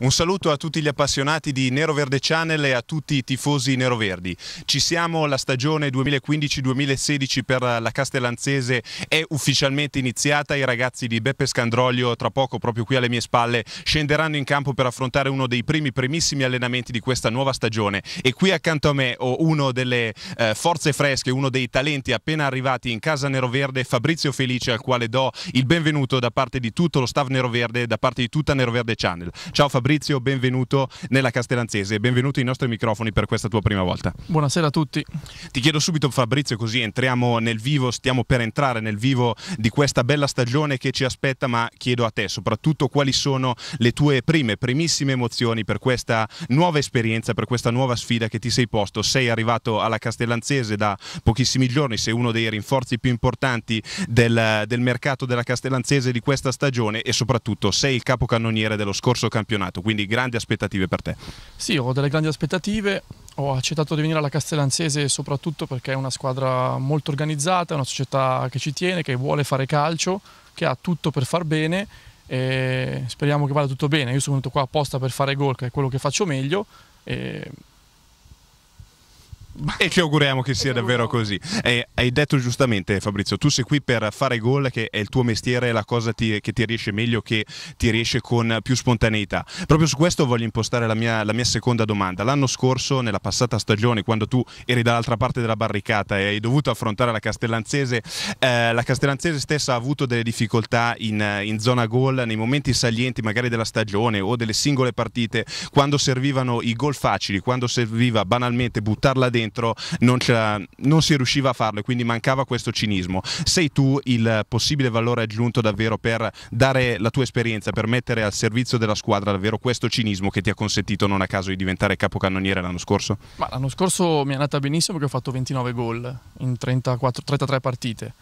Un saluto a tutti gli appassionati di Nero Verde Channel e a tutti i tifosi neroverdi. Ci siamo, la stagione 2015-2016 per la Castellanzese è ufficialmente iniziata, i ragazzi di Beppe Scandroglio tra poco proprio qui alle mie spalle scenderanno in campo per affrontare uno dei primi primissimi allenamenti di questa nuova stagione e qui accanto a me ho uno delle eh, forze fresche, uno dei talenti appena arrivati in casa Nero Verde, Fabrizio Felice al quale do il benvenuto da parte di tutto lo staff neroverde e da parte di tutta Nero Verde Channel. Ciao Fabrizio. Fabrizio, benvenuto nella Castellanzese e benvenuto ai nostri microfoni per questa tua prima volta. Buonasera a tutti. Ti chiedo subito Fabrizio così entriamo nel vivo, stiamo per entrare nel vivo di questa bella stagione che ci aspetta, ma chiedo a te soprattutto quali sono le tue prime, primissime emozioni per questa nuova esperienza, per questa nuova sfida che ti sei posto. Sei arrivato alla Castellanzese da pochissimi giorni, sei uno dei rinforzi più importanti del, del mercato della Castellanzese di questa stagione e soprattutto sei il capocannoniere dello scorso campionato fatto, quindi grandi aspettative per te. Sì, ho delle grandi aspettative, ho accettato di venire alla Castellanzese soprattutto perché è una squadra molto organizzata, è una società che ci tiene, che vuole fare calcio, che ha tutto per far bene e speriamo che vada tutto bene. Io sono venuto qua apposta per fare gol, che è quello che faccio meglio. E e ci auguriamo che sia davvero così. Eh, hai detto giustamente, Fabrizio, tu sei qui per fare gol, che è il tuo mestiere, è la cosa ti, che ti riesce meglio, che ti riesce con più spontaneità. Proprio su questo voglio impostare la mia, la mia seconda domanda. L'anno scorso, nella passata stagione, quando tu eri dall'altra parte della barricata e hai dovuto affrontare la Castellanzese, eh, la Castellanzese stessa ha avuto delle difficoltà in, in zona gol nei momenti salienti, magari della stagione o delle singole partite, quando servivano i gol facili, quando serviva banalmente buttarla dentro dentro non, non si riusciva a farlo e quindi mancava questo cinismo. Sei tu il possibile valore aggiunto davvero per dare la tua esperienza, per mettere al servizio della squadra davvero questo cinismo che ti ha consentito non a caso di diventare capocannoniere l'anno scorso? Ma l'anno scorso mi è andata benissimo perché ho fatto 29 gol in 34, 33 partite.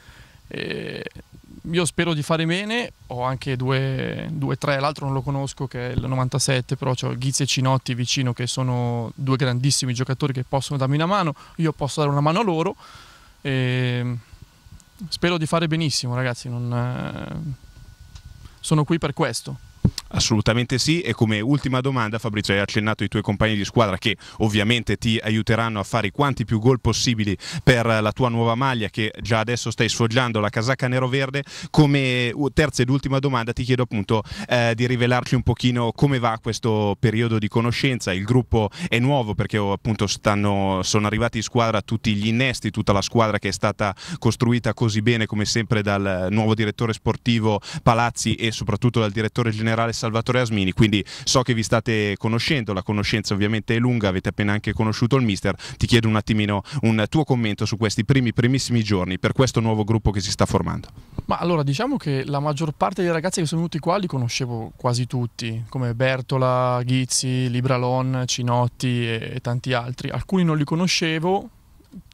E io spero di fare bene, ho anche due tre, l'altro non lo conosco che è il 97, però ho Ghizzi e Cinotti vicino che sono due grandissimi giocatori che possono darmi una mano, io posso dare una mano a loro. E spero di fare benissimo ragazzi, non... Eh, sono qui per questo. Assolutamente sì e come ultima domanda Fabrizio hai accennato i tuoi compagni di squadra che ovviamente ti aiuteranno a fare quanti più gol possibili per la tua nuova maglia che già adesso stai sfoggiando la casacca nero-verde. Come terza ed ultima domanda ti chiedo appunto eh, di rivelarci un pochino come va questo periodo di conoscenza, il gruppo è nuovo perché oh, appunto stanno, sono arrivati in squadra tutti gli innesti, tutta la squadra che è stata costruita così bene come sempre dal nuovo direttore sportivo Palazzi e soprattutto dal direttore generale Salvatore Asmini, quindi so che vi state conoscendo, la conoscenza ovviamente è lunga, avete appena anche conosciuto il mister, ti chiedo un attimino un tuo commento su questi primi primissimi giorni per questo nuovo gruppo che si sta formando. Ma allora diciamo che la maggior parte dei ragazzi che sono venuti qua li conoscevo quasi tutti, come Bertola, Ghizzi, Libralon, Cinotti e, e tanti altri, alcuni non li conoscevo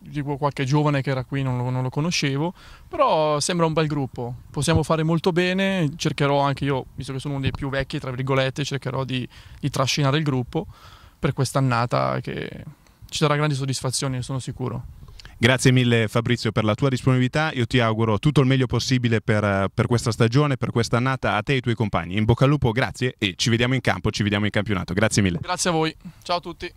dico qualche giovane che era qui, non lo, non lo, conoscevo, però sembra un bel gruppo, possiamo fare molto bene, cercherò anche io, visto che sono uno dei più vecchi, tra virgolette, cercherò di, di trascinare il gruppo per quest'annata che ci darà grandi soddisfazioni, sono sicuro. Grazie mille Fabrizio per la tua disponibilità, io ti auguro tutto il meglio possibile per, per questa stagione, per questa annata, a te e ai tuoi compagni. In bocca al lupo, grazie e ci vediamo in campo, ci vediamo in campionato. Grazie mille. Grazie a voi, ciao a tutti.